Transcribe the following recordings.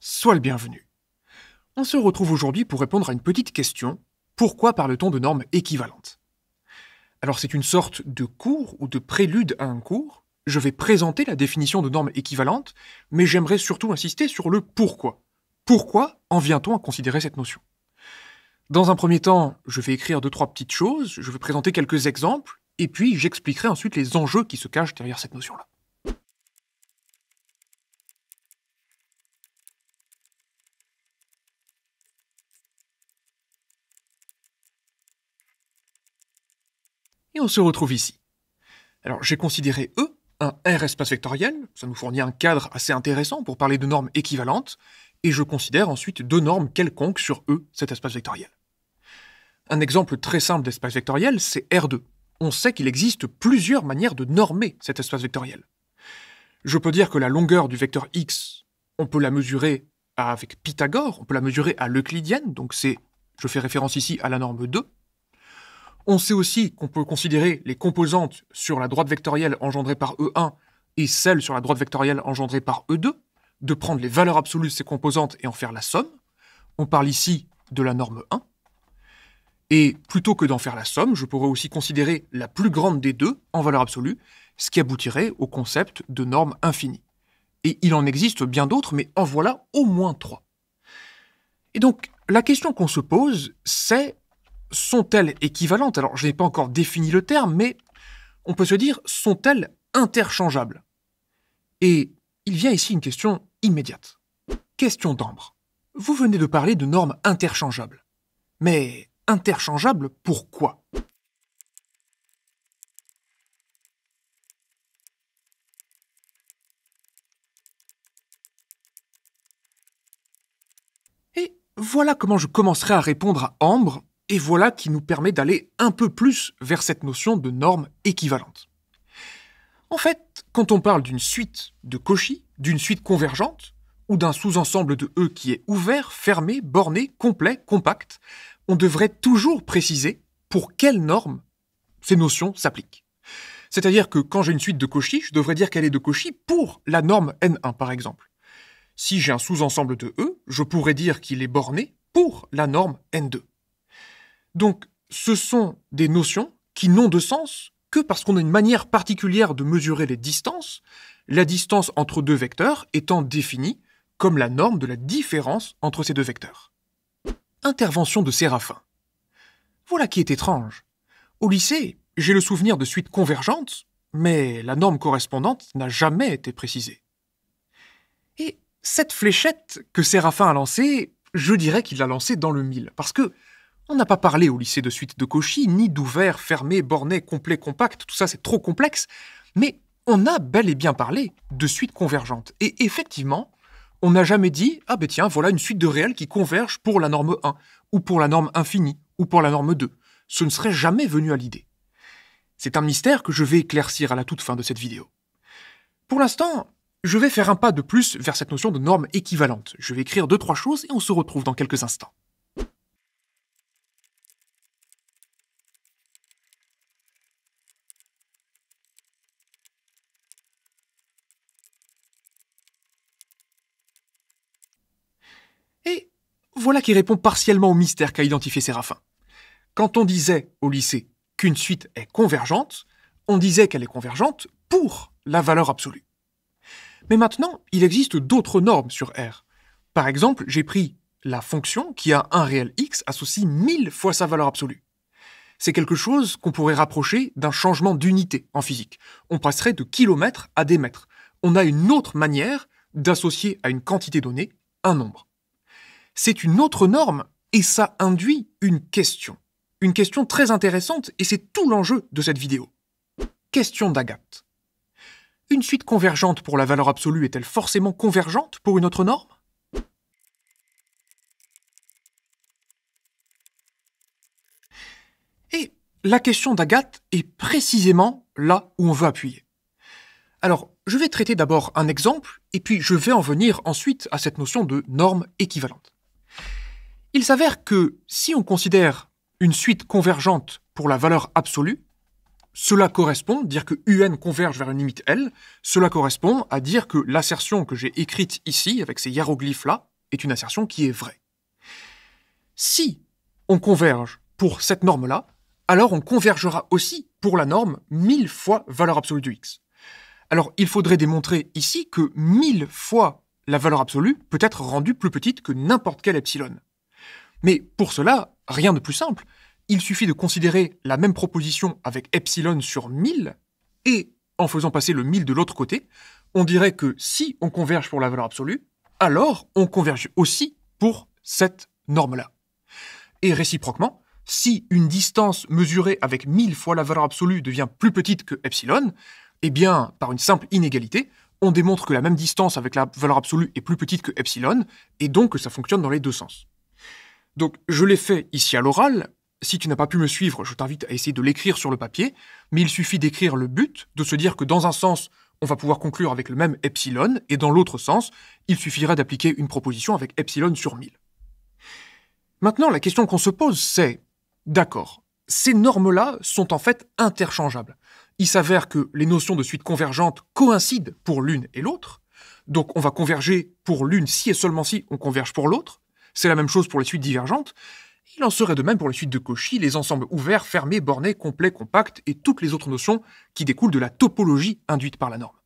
sois le bienvenu. On se retrouve aujourd'hui pour répondre à une petite question. Pourquoi parle-t-on de normes équivalentes Alors c'est une sorte de cours ou de prélude à un cours. Je vais présenter la définition de normes équivalentes, mais j'aimerais surtout insister sur le pourquoi. Pourquoi en vient-on à considérer cette notion Dans un premier temps, je vais écrire deux, trois petites choses, je vais présenter quelques exemples, et puis j'expliquerai ensuite les enjeux qui se cachent derrière cette notion-là. on se retrouve ici. Alors j'ai considéré E, un R espace vectoriel, ça nous fournit un cadre assez intéressant pour parler de normes équivalentes, et je considère ensuite deux normes quelconques sur E, cet espace vectoriel. Un exemple très simple d'espace vectoriel, c'est R2. On sait qu'il existe plusieurs manières de normer cet espace vectoriel. Je peux dire que la longueur du vecteur x, on peut la mesurer avec Pythagore, on peut la mesurer à l'euclidienne, donc c'est, je fais référence ici à la norme 2. On sait aussi qu'on peut considérer les composantes sur la droite vectorielle engendrée par E1 et celles sur la droite vectorielle engendrée par E2, de prendre les valeurs absolues de ces composantes et en faire la somme. On parle ici de la norme 1. Et plutôt que d'en faire la somme, je pourrais aussi considérer la plus grande des deux en valeur absolue, ce qui aboutirait au concept de norme infinie. Et il en existe bien d'autres, mais en voilà au moins trois. Et donc, la question qu'on se pose, c'est sont-elles équivalentes Alors, je n'ai pas encore défini le terme, mais on peut se dire, sont-elles interchangeables Et il vient ici une question immédiate. Question d'ambre. Vous venez de parler de normes interchangeables. Mais interchangeables pourquoi Et voilà comment je commencerai à répondre à Ambre et voilà qui nous permet d'aller un peu plus vers cette notion de norme équivalente. En fait, quand on parle d'une suite de Cauchy, d'une suite convergente, ou d'un sous-ensemble de E qui est ouvert, fermé, borné, complet, compact, on devrait toujours préciser pour quelle norme ces notions s'appliquent. C'est-à-dire que quand j'ai une suite de Cauchy, je devrais dire qu'elle est de Cauchy pour la norme N1 par exemple. Si j'ai un sous-ensemble de E, je pourrais dire qu'il est borné pour la norme N2. Donc, ce sont des notions qui n'ont de sens que parce qu'on a une manière particulière de mesurer les distances, la distance entre deux vecteurs étant définie comme la norme de la différence entre ces deux vecteurs. Intervention de Séraphin. Voilà qui est étrange. Au lycée, j'ai le souvenir de suites convergentes, mais la norme correspondante n'a jamais été précisée. Et cette fléchette que Séraphin a lancée, je dirais qu'il l'a lancée dans le mille, parce que on n'a pas parlé au lycée de suite de Cauchy, ni d'ouvert, fermé, borné, complet, compact, tout ça c'est trop complexe, mais on a bel et bien parlé de suite convergente. Et effectivement, on n'a jamais dit Ah ben tiens, voilà une suite de réels qui converge pour la norme 1, ou pour la norme infinie, ou pour la norme 2. Ce ne serait jamais venu à l'idée. C'est un mystère que je vais éclaircir à la toute fin de cette vidéo. Pour l'instant, je vais faire un pas de plus vers cette notion de norme équivalente. Je vais écrire deux trois choses et on se retrouve dans quelques instants. voilà qui répond partiellement au mystère qu'a identifié Séraphin. Quand on disait au lycée qu'une suite est convergente, on disait qu'elle est convergente pour la valeur absolue. Mais maintenant, il existe d'autres normes sur R. Par exemple, j'ai pris la fonction qui a un réel x associe 1000 fois sa valeur absolue. C'est quelque chose qu'on pourrait rapprocher d'un changement d'unité en physique. On passerait de kilomètres à des mètres. On a une autre manière d'associer à une quantité donnée un nombre c'est une autre norme et ça induit une question. Une question très intéressante et c'est tout l'enjeu de cette vidéo. Question d'Agathe. Une suite convergente pour la valeur absolue est-elle forcément convergente pour une autre norme Et la question d'Agathe est précisément là où on veut appuyer. Alors, je vais traiter d'abord un exemple, et puis je vais en venir ensuite à cette notion de norme équivalente. Il s'avère que si on considère une suite convergente pour la valeur absolue, cela correspond, dire que UN converge vers une limite L, cela correspond à dire que l'assertion que j'ai écrite ici, avec ces hiéroglyphes-là, est une assertion qui est vraie. Si on converge pour cette norme-là, alors on convergera aussi pour la norme 1000 fois valeur absolue de x. Alors il faudrait démontrer ici que 1000 fois la valeur absolue peut être rendue plus petite que n'importe quel epsilon. Mais pour cela, rien de plus simple. Il suffit de considérer la même proposition avec epsilon sur 1000 et, en faisant passer le 1000 de l'autre côté, on dirait que si on converge pour la valeur absolue, alors on converge aussi pour cette norme-là. Et réciproquement, si une distance mesurée avec 1000 fois la valeur absolue devient plus petite que epsilon, eh bien, par une simple inégalité, on démontre que la même distance avec la valeur absolue est plus petite que epsilon, et donc que ça fonctionne dans les deux sens. Donc je l'ai fait ici à l'oral. Si tu n'as pas pu me suivre, je t'invite à essayer de l'écrire sur le papier, mais il suffit d'écrire le but, de se dire que dans un sens, on va pouvoir conclure avec le même epsilon, et dans l'autre sens, il suffirait d'appliquer une proposition avec epsilon sur 1000. Maintenant, la question qu'on se pose, c'est, d'accord, ces normes-là sont en fait interchangeables. Il s'avère que les notions de suite convergente coïncident pour l'une et l'autre, donc on va converger pour l'une si et seulement si on converge pour l'autre, c'est la même chose pour les suites divergentes. Il en serait de même pour les suites de Cauchy, les ensembles ouverts, fermés, bornés, complets, compacts et toutes les autres notions qui découlent de la topologie induite par la norme.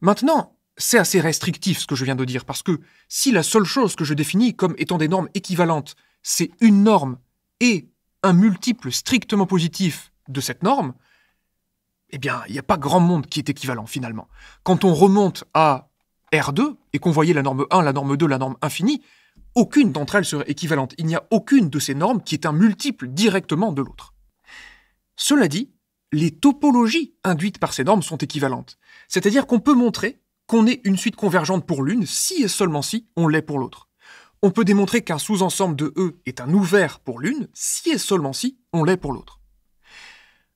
Maintenant, c'est assez restrictif ce que je viens de dire, parce que si la seule chose que je définis comme étant des normes équivalentes, c'est une norme et un multiple strictement positif de cette norme, eh bien, il n'y a pas grand monde qui est équivalent finalement. Quand on remonte à R2 et qu'on voyait la norme 1, la norme 2, la norme infinie, aucune d'entre elles serait équivalente. Il n'y a aucune de ces normes qui est un multiple directement de l'autre. Cela dit, les topologies induites par ces normes sont équivalentes. C'est-à-dire qu'on peut montrer qu'on est une suite convergente pour l'une si et seulement si on l'est pour l'autre. On peut démontrer qu'un sous-ensemble de E est un ouvert pour l'une si et seulement si on l'est pour l'autre.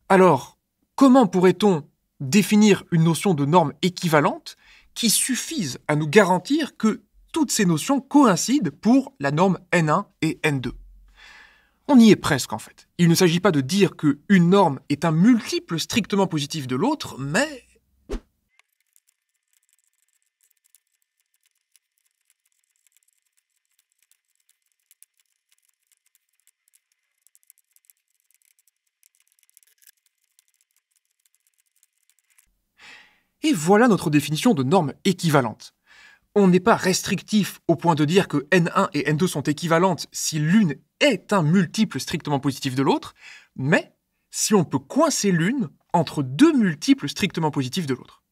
Alors, comment pourrait-on définir une notion de norme équivalente qui suffise à nous garantir que toutes ces notions coïncident pour la norme N1 et N2. On y est presque en fait. Il ne s'agit pas de dire qu'une norme est un multiple strictement positif de l'autre, mais Et voilà notre définition de norme équivalente on n'est pas restrictif au point de dire que N1 et N2 sont équivalentes si l'une est un multiple strictement positif de l'autre, mais si on peut coincer l'une entre deux multiples strictement positifs de l'autre.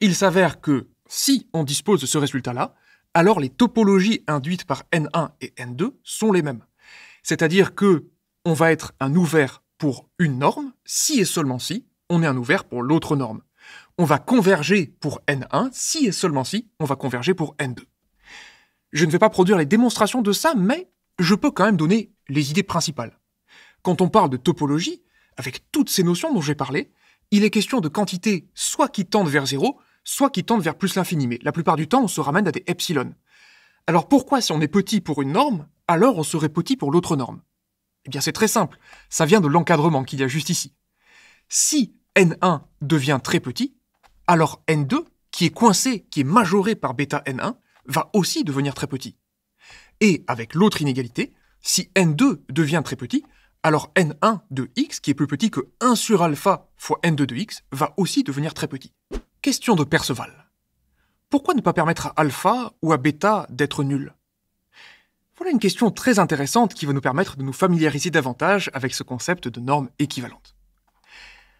Il s'avère que si on dispose de ce résultat-là, alors les topologies induites par N1 et N2 sont les mêmes. C'est-à-dire que on va être un ouvert pour une norme si et seulement si on est un ouvert pour l'autre norme on va converger pour N1 si et seulement si on va converger pour N2. Je ne vais pas produire les démonstrations de ça, mais je peux quand même donner les idées principales. Quand on parle de topologie, avec toutes ces notions dont j'ai parlé, il est question de quantités soit qui tendent vers 0, soit qui tendent vers plus l'infini, mais la plupart du temps on se ramène à des epsilon. Alors pourquoi si on est petit pour une norme, alors on serait petit pour l'autre norme Eh bien c'est très simple, ça vient de l'encadrement qu'il y a juste ici. Si N1 devient très petit, alors N2, qui est coincé, qui est majoré par bêta N1, va aussi devenir très petit. Et avec l'autre inégalité, si N2 devient très petit, alors N1 de X, qui est plus petit que 1 sur alpha fois N2 de X, va aussi devenir très petit. Question de Perceval. Pourquoi ne pas permettre à alpha ou à bêta d'être nul Voilà une question très intéressante qui va nous permettre de nous familiariser davantage avec ce concept de norme équivalente.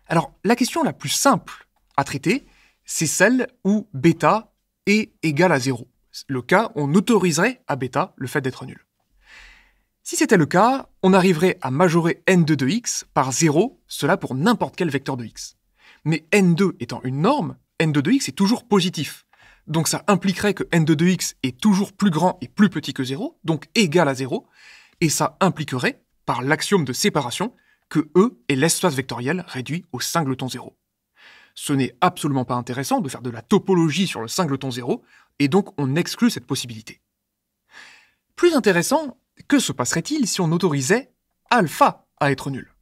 Alors, la question la plus simple à traiter, c'est celle où bêta est égal à 0. Le cas, on autoriserait à bêta le fait d'être nul. Si c'était le cas, on arriverait à majorer n2 de x par 0, cela pour n'importe quel vecteur de x. Mais n2 étant une norme, n2 de x est toujours positif. Donc ça impliquerait que n2 de x est toujours plus grand et plus petit que 0, donc égal à 0, et ça impliquerait, par l'axiome de séparation, que E est l'espace vectoriel réduit au singleton 0. Ce n'est absolument pas intéressant de faire de la topologie sur le singleton 0, et donc on exclut cette possibilité. Plus intéressant, que se passerait-il si on autorisait alpha à être nul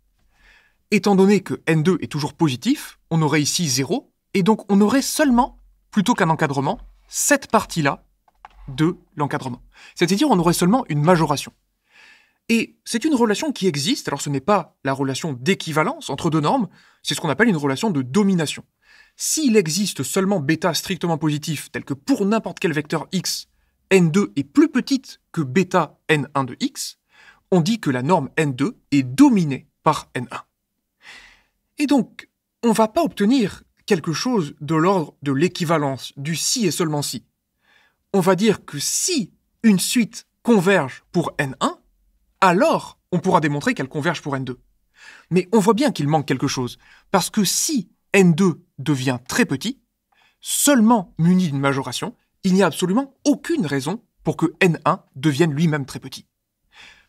Étant donné que n2 est toujours positif, on aurait ici 0, et donc on aurait seulement, plutôt qu'un encadrement, cette partie-là de l'encadrement. C'est-à-dire on aurait seulement une majoration. Et c'est une relation qui existe, alors ce n'est pas la relation d'équivalence entre deux normes, c'est ce qu'on appelle une relation de domination. S'il existe seulement bêta strictement positif, tel que pour n'importe quel vecteur x, n2 est plus petite que bêta n1 de x, on dit que la norme n2 est dominée par n1. Et donc, on ne va pas obtenir quelque chose de l'ordre de l'équivalence du si et seulement si. On va dire que si une suite converge pour n1, alors on pourra démontrer qu'elle converge pour N2. Mais on voit bien qu'il manque quelque chose, parce que si N2 devient très petit, seulement muni d'une majoration, il n'y a absolument aucune raison pour que N1 devienne lui-même très petit.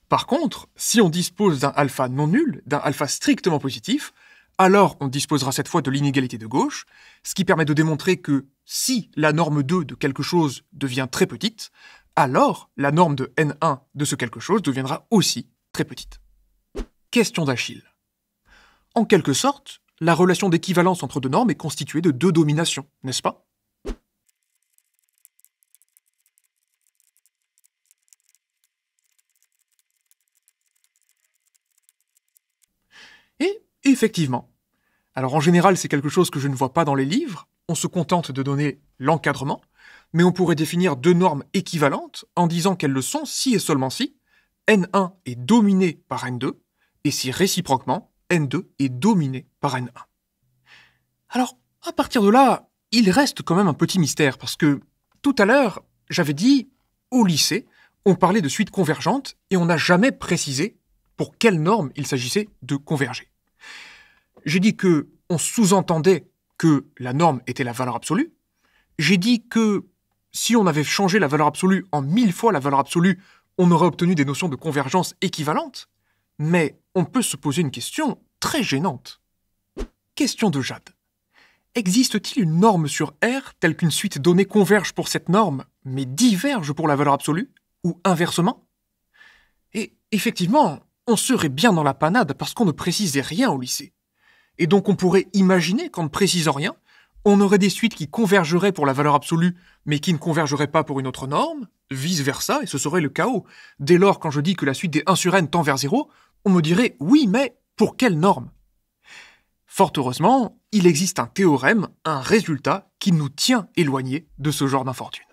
Par contre, si on dispose d'un alpha non nul, d'un alpha strictement positif, alors on disposera cette fois de l'inégalité de gauche, ce qui permet de démontrer que si la norme 2 de quelque chose devient très petite, alors la norme de n1 de ce quelque chose deviendra aussi très petite. Question d'Achille. En quelque sorte, la relation d'équivalence entre deux normes est constituée de deux dominations, n'est-ce pas Et effectivement. Alors en général, c'est quelque chose que je ne vois pas dans les livres, on se contente de donner l'encadrement, mais on pourrait définir deux normes équivalentes en disant qu'elles le sont si et seulement si N1 est dominé par N2 et si réciproquement N2 est dominé par N1. Alors, à partir de là, il reste quand même un petit mystère parce que tout à l'heure, j'avais dit au lycée, on parlait de suites convergentes et on n'a jamais précisé pour quelle norme il s'agissait de converger. J'ai dit que on sous-entendait que la norme était la valeur absolue. J'ai dit que si on avait changé la valeur absolue en mille fois la valeur absolue, on aurait obtenu des notions de convergence équivalentes. Mais on peut se poser une question très gênante. Question de Jade. Existe-t-il une norme sur R telle qu'une suite donnée converge pour cette norme, mais diverge pour la valeur absolue, ou inversement Et effectivement, on serait bien dans la panade parce qu'on ne précisait rien au lycée. Et donc on pourrait imaginer qu'en ne précisant rien, on aurait des suites qui convergeraient pour la valeur absolue, mais qui ne convergeraient pas pour une autre norme, vice-versa, et ce serait le chaos. Dès lors, quand je dis que la suite des 1 sur n tend vers 0, on me dirait oui, mais pour quelle norme Fort heureusement, il existe un théorème, un résultat, qui nous tient éloignés de ce genre d'infortune.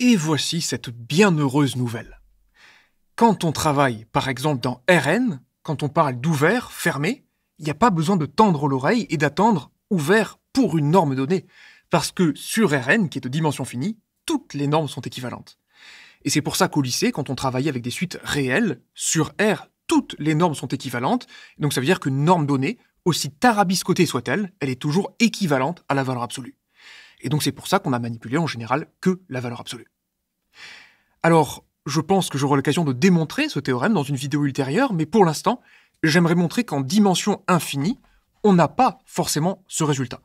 Et voici cette bienheureuse nouvelle. Quand on travaille, par exemple, dans RN, quand on parle d'ouvert, fermé, il n'y a pas besoin de tendre l'oreille et d'attendre ouvert pour une norme donnée, parce que sur RN, qui est de dimension finie, toutes les normes sont équivalentes. Et c'est pour ça qu'au lycée, quand on travaillait avec des suites réelles, sur R, toutes les normes sont équivalentes, donc ça veut dire qu'une norme donnée, aussi tarabiscotée soit-elle, elle est toujours équivalente à la valeur absolue. Et donc c'est pour ça qu'on a manipulé en général que la valeur absolue. Alors, je pense que j'aurai l'occasion de démontrer ce théorème dans une vidéo ultérieure, mais pour l'instant, j'aimerais montrer qu'en dimension infinie, on n'a pas forcément ce résultat.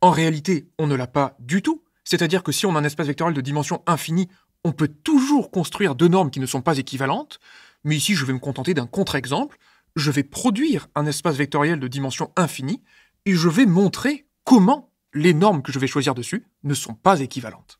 En réalité, on ne l'a pas du tout, c'est-à-dire que si on a un espace vectoriel de dimension infinie, on peut toujours construire deux normes qui ne sont pas équivalentes, mais ici je vais me contenter d'un contre-exemple, je vais produire un espace vectoriel de dimension infinie, et je vais montrer comment les normes que je vais choisir dessus ne sont pas équivalentes.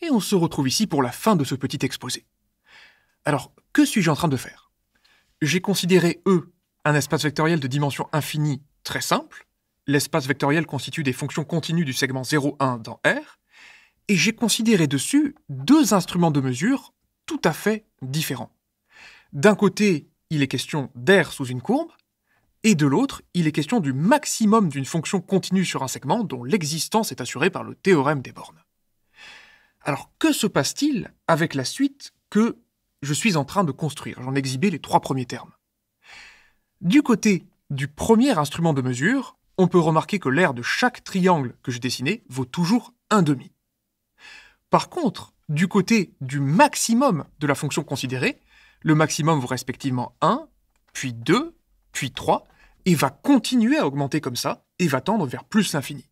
Et on se retrouve ici pour la fin de ce petit exposé. Alors, que suis-je en train de faire J'ai considéré E un espace vectoriel de dimension infinie très simple. L'espace vectoriel constitue des fonctions continues du segment 0,1 dans R. Et j'ai considéré dessus deux instruments de mesure tout à fait différents. D'un côté, il est question d'R sous une courbe, et de l'autre, il est question du maximum d'une fonction continue sur un segment dont l'existence est assurée par le théorème des bornes. Alors que se passe-t-il avec la suite que je suis en train de construire J'en exhibe les trois premiers termes. Du côté du premier instrument de mesure, on peut remarquer que l'aire de chaque triangle que j'ai dessiné vaut toujours un demi. Par contre, du côté du maximum de la fonction considérée, le maximum vaut respectivement 1, puis 2, puis 3, et va continuer à augmenter comme ça, et va tendre vers plus l'infini.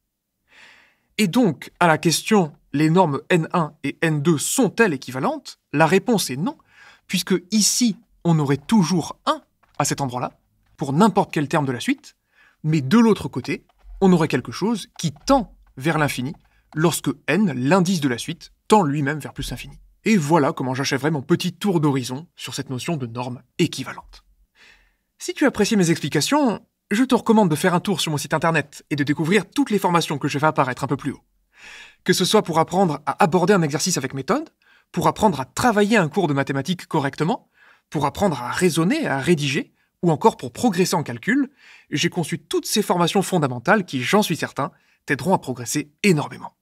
Et donc, à la question les normes N1 et N2 sont-elles équivalentes La réponse est non, puisque ici, on aurait toujours 1 à cet endroit-là, pour n'importe quel terme de la suite, mais de l'autre côté, on aurait quelque chose qui tend vers l'infini lorsque n, l'indice de la suite, tend lui-même vers plus l'infini. Et voilà comment j'achèverai mon petit tour d'horizon sur cette notion de norme équivalente. Si tu apprécies mes explications, je te recommande de faire un tour sur mon site internet et de découvrir toutes les formations que je fais apparaître un peu plus haut. Que ce soit pour apprendre à aborder un exercice avec méthode, pour apprendre à travailler un cours de mathématiques correctement, pour apprendre à raisonner, à rédiger, ou encore pour progresser en calcul, j'ai conçu toutes ces formations fondamentales qui, j'en suis certain, t'aideront à progresser énormément.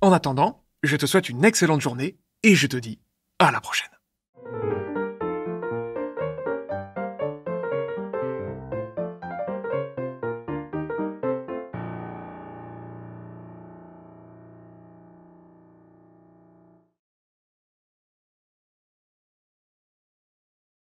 En attendant, je te souhaite une excellente journée et je te dis à la prochaine.